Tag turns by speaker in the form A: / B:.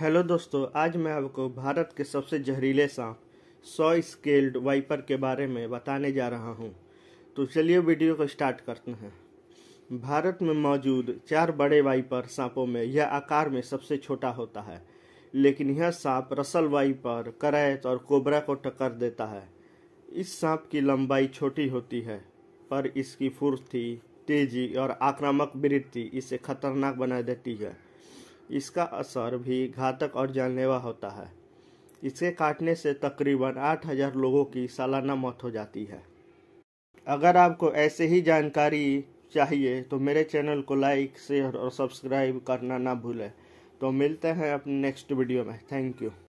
A: hello दोस्तों आज मैं आपको भारत के सबसे जहरीले सांप सौ स्केल्ड वाइपर के बारे में बताने जा रहा हूँ तो चलिए वीडियो को स्टार्ट करते हैं भारत में मौजूद चार बड़े वाइपर सांपों में यह आकार में सबसे छोटा होता है लेकिन यह सांप रसल वाइपर करैत और कोबरा को टक्कर देता है इस सांप की लंबाई छोटी होती है पर इसकी फुर्ती तेजी और आक्रामक वृत्ति इसे खतरनाक बना देती है इसका असर भी घातक और जानलेवा होता है इसे काटने से तकरीबन 8000 लोगों की सालाना मौत हो जाती है अगर आपको ऐसे ही जानकारी चाहिए तो मेरे चैनल को लाइक शेयर और सब्सक्राइब करना ना भूलें तो मिलते हैं अपने नेक्स्ट वीडियो में थैंक यू